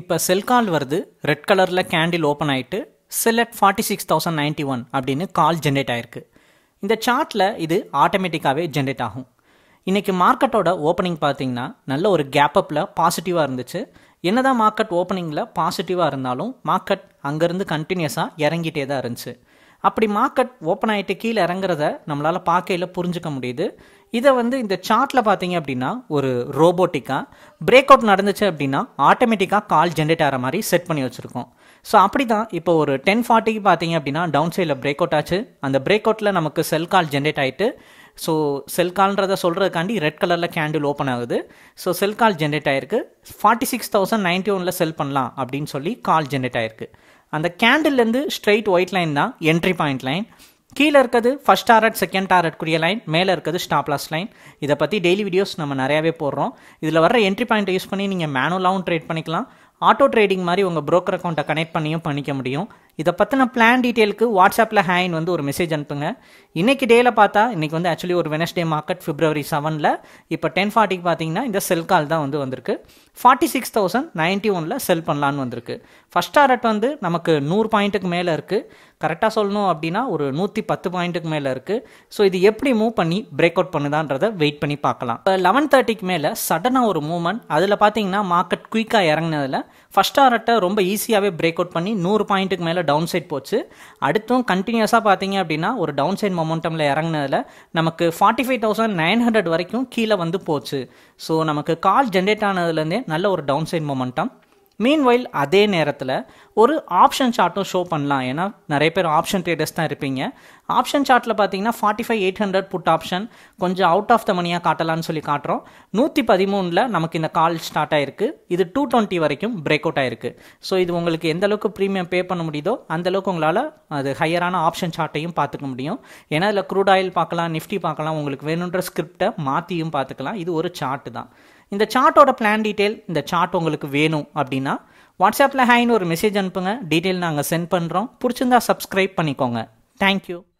இப்போ செல் கால் வருது ரெட் கலரில் கேண்டில் ஓப்பன் ஆகிட்டு sell at forty six thousand ninety one அப்படின்னு கால் ஜென்ரேட் ஆகிருக்கு இந்த சார்ட்டில் இது ஆட்டோமேட்டிக்காகவே ஜென்ரேட் ஆகும் இன்றைக்கி மார்க்கெட்டோட ஓப்பனிங் பார்த்தீங்கன்னா நல்ல ஒரு கேப் அப்பில் பாசிட்டிவாக இருந்துச்சு என்னதான் மார்க்கெட் ஓப்பனிங்கில் பாசிட்டிவாக இருந்தாலும் மார்க்கெட் அங்கேருந்து கண்டினியூஸாக இறங்கிட்டே தான் இருந்துச்சு அப்படி மார்க்கெட் ஓப்பன் ஆகிட்டு கீழே இறங்குறத நம்மளால் பார்க்கையில் புரிஞ்சுக்க முடியுது இதை வந்து இந்த சார்ட்டில் பார்த்தீங்க அப்படின்னா ஒரு ரோபோட்டிக்காக பிரேக் அவுட் நடந்துச்சு அப்படின்னா ஆட்டோமேட்டிக்காக கால் ஜென்ரேட் ஆகிற மாதிரி செட் பண்ணி வச்சுருக்கோம் ஸோ அப்படி தான் இப்போ ஒரு டென் ஃபார்ட்டிக்கு பார்த்தீங்க அப்படின்னா டவுன் சைடில் பிரேக் அவுட் ஆச்சு அந்த பிரேக் அவுட்டில் நமக்கு செல் கால் ஜென்ரேட் ஆகிட்டு ஸோ செல் கால்ன்றதை சொல்கிறதுக்காண்டி ரெட் கலரில் கேண்டில் ஓப்பன் ஆகுது ஸோ செல் கால் ஜென்ரேட் ஆயிருக்கு ஃபார்ட்டி சிக்ஸ் தௌசண்ட் நைன்ட்டி ஒனில் செல் பண்ணலாம் அப்படின்னு சொல்லி கால் ஜென்ரேட் ஆயிருக்கு அந்த கேண்டில்லேருந்து ஸ்ட்ரெயிட் ஒயிட் லைன் தான் என்ட்ரி பாயிண்ட் லைன் கீழே இருக்கிறது ஃபஸ்ட் டாரட் செகண்ட் டாரட்க்குரிய லைன் மேலே இருக்கிறது ஸ்டாப் லாஸ் லைன் இதை பற்றி டெய்லி வீடியோஸ் நம்ம நிறையாவே போடுறோம் இதில் வர என்ட்ரி பாயிண்ட்டை யூஸ் பண்ணி நீங்கள் மேனுவலாகவும் ட்ரேட் பண்ணிக்கலாம் ஆட்டோ ட்ரேடிங் மாதிரி உங்கள் ப்ரோக்கர் அக்கௌண்ட்டை கனெக்ட் பண்ணியும் பண்ணிக்க முடியும் இதை பற்றின பிளான் டீட்டெயிலுக்கு வாட்ஸ்அப்பில் ஹேன் வந்து ஒரு மெசேஜ் அனுப்புங்க இன்றைக்கி டேல பார்த்தா இன்றைக்கி வந்து ஆக்சுவலி ஒரு வெனஸ்டே மார்க்கெட் ஃபிப்ரவரி செவனில் இப்போ டென் ஃபார்ட்டிக்கு பார்த்தீங்கன்னா இந்த செல் கால் தான் வந்து வந்திருக்கு ஃபார்ட்டி சிக்ஸ் தௌசண்ட் நைன்டி ஒனில் செல் பண்ணலான்னு வந்திருக்கு ஃபஸ்ட் டாரட் வந்து நமக்கு நூறு பாயிண்ட்டுக்கு மேலே இருக்குது கரெக்டாக சொல்லணும் அப்படின்னா ஒரு நூற்றி பத்து பாயிண்ட்டுக்கு மேலே இருக்குது ஸோ இது எப்படி மூவ் பண்ணி பிரேக் அவுட் பண்ணுதான்றதை வெயிட் பண்ணி பார்க்கலாம் இப்போ லெவன் தேர்ட்டிக்கு மேலே சடனாக ஒரு மூவ்மெண்ட் அதில் பார்த்தீங்கன்னா மார்க்கெட் குயிக்காக இறங்கினதில் ஃபஸ்ட் டாரட்டை ரொம்ப ஈஸியாகவே பிரேக் அவுட் பண்ணி நூறு பாயிண்ட்டுக்கு மேலே டவுன் சைட் போச்சு அடுத்தும் கண்டினியூஸாக பார்த்தீங்க அப்படின்னா ஒரு டவுன் சைட் மொமெண்டமில் இறங்கினதில் நமக்கு forty five thousand nine hundred வரைக்கும் கீழே வந்து போச்சு ஸோ நமக்கு கால் ஜென்ரேட் ஆனதுலேருந்தே நல்ல ஒரு டவுன் சைட் மொமெண்டம் மீன்வைல் அதே நேரத்தில் ஒரு ஆப்ஷன் சார்ட்டும் ஷோ பண்ணலாம் ஏன்னா நிறைய பேர் ஆப்ஷன் ட்ரேடர்ஸ் தான் இருப்பீங்க ஆப்ஷன் சார்ட்டில் பார்த்தீங்கன்னா forty five eight hundred put option கொஞ்சம் அவுட் ஆஃப் த மணியாக காட்டலாம்னு சொல்லி காட்டுறோம் நூற்றி பதிமூணில் நமக்கு இந்த கால் ஸ்டார்ட் ஆயிருக்கு இது டூ டுவெண்ட்டி வரைக்கும் பிரேக் அவுட் ஆயிருக்கு ஸோ இது உங்களுக்கு எந்த அளவுக்கு ப்ரீமியம் பே பண்ண முடியுதோ அந்தளவுக்கு உங்களால் அது ஹையரான ஆப்ஷன் சார்ட்டையும் பார்த்துக்க முடியும் ஏன்னா இதில் க்ரூட் ஆயில் பார்க்கலாம் நிஃப்டி பார்க்கலாம் உங்களுக்கு வேணுன்ற ஸ்கிரிப்டை மாற்றியும் பார்த்துக்கலாம் இது ஒரு சார்ட்டு தான் இந்த சார்ட்டோட பிளான் டீட்டெயில் இந்த சார்ட் உங்களுக்கு வேணும் அப்படின்னா வாட்ஸ்அப்பில் ஹாய்னு ஒரு மெசேஜ் அனுப்புங்க டீட்டெயில் நாங்கள் சென்ட் பண்ணுறோம் பிடிச்சிருந்தா சப்ஸ்கிரைப் பண்ணிக்கோங்க தேங்க்யூ